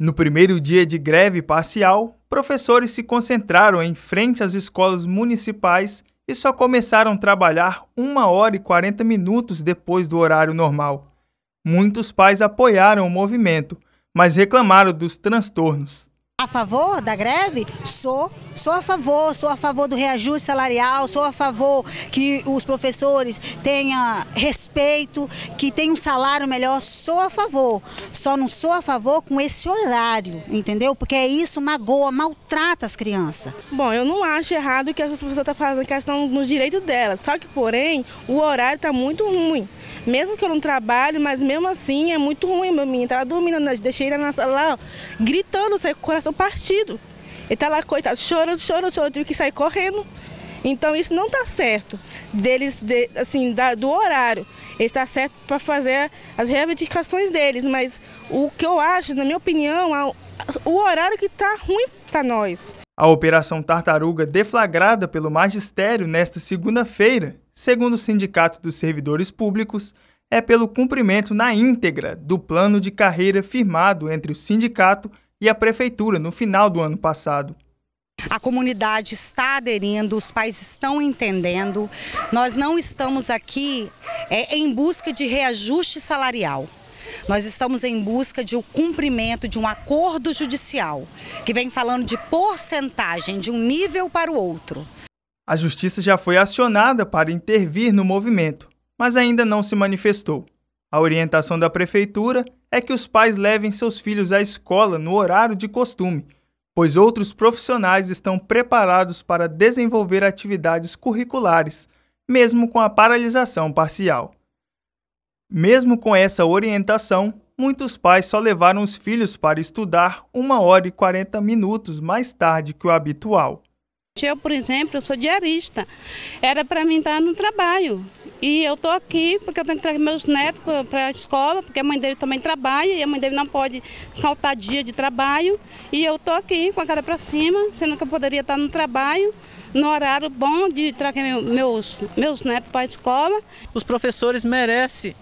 No primeiro dia de greve parcial, professores se concentraram em frente às escolas municipais e só começaram a trabalhar 1 hora e 40 minutos depois do horário normal. Muitos pais apoiaram o movimento, mas reclamaram dos transtornos. A favor da greve? Sou Sou a favor, sou a favor do reajuste salarial, sou a favor que os professores tenham respeito, que tenham um salário melhor, sou a favor. Só não sou a favor com esse horário, entendeu? Porque é isso magoa, maltrata as crianças. Bom, eu não acho errado que a professora está fazendo, questão nos direitos direito delas. Só que, porém, o horário está muito ruim. Mesmo que eu não trabalhe, mas mesmo assim é muito ruim, meu menino. Estava dormindo, deixei ela na sala lá, gritando, saiu com o coração partido. Ele tá lá, coitado, chorando, chorando, chorando, tive que sair correndo. Então isso não está certo deles, de, assim, da, do horário. Está certo para fazer as reivindicações deles, mas o que eu acho, na minha opinião, a, o horário que está ruim para nós. A Operação Tartaruga, deflagrada pelo Magistério nesta segunda-feira, segundo o Sindicato dos Servidores Públicos, é pelo cumprimento na íntegra do plano de carreira firmado entre o sindicato e a prefeitura no final do ano passado. A comunidade está aderindo, os pais estão entendendo. Nós não estamos aqui é, em busca de reajuste salarial. Nós estamos em busca de o um cumprimento de um acordo judicial que vem falando de porcentagem de um nível para o outro. A justiça já foi acionada para intervir no movimento, mas ainda não se manifestou. A orientação da prefeitura é que os pais levem seus filhos à escola no horário de costume, pois outros profissionais estão preparados para desenvolver atividades curriculares, mesmo com a paralisação parcial. Mesmo com essa orientação, muitos pais só levaram os filhos para estudar uma hora e 40 minutos mais tarde que o habitual. Eu, por exemplo, eu sou diarista. Era para mim estar no trabalho. E eu estou aqui porque eu tenho que trazer meus netos para a escola, porque a mãe dele também trabalha e a mãe dele não pode faltar dia de trabalho. E eu estou aqui com a cara para cima, sendo que eu poderia estar no trabalho, no horário bom de trazer meus, meus netos para a escola. Os professores merecem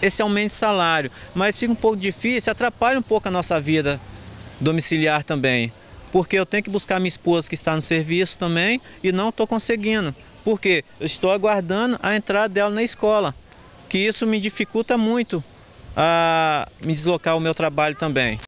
esse aumento de salário, mas fica um pouco difícil, atrapalha um pouco a nossa vida domiciliar também porque eu tenho que buscar minha esposa que está no serviço também e não estou conseguindo, porque eu estou aguardando a entrada dela na escola, que isso me dificulta muito a me deslocar o meu trabalho também.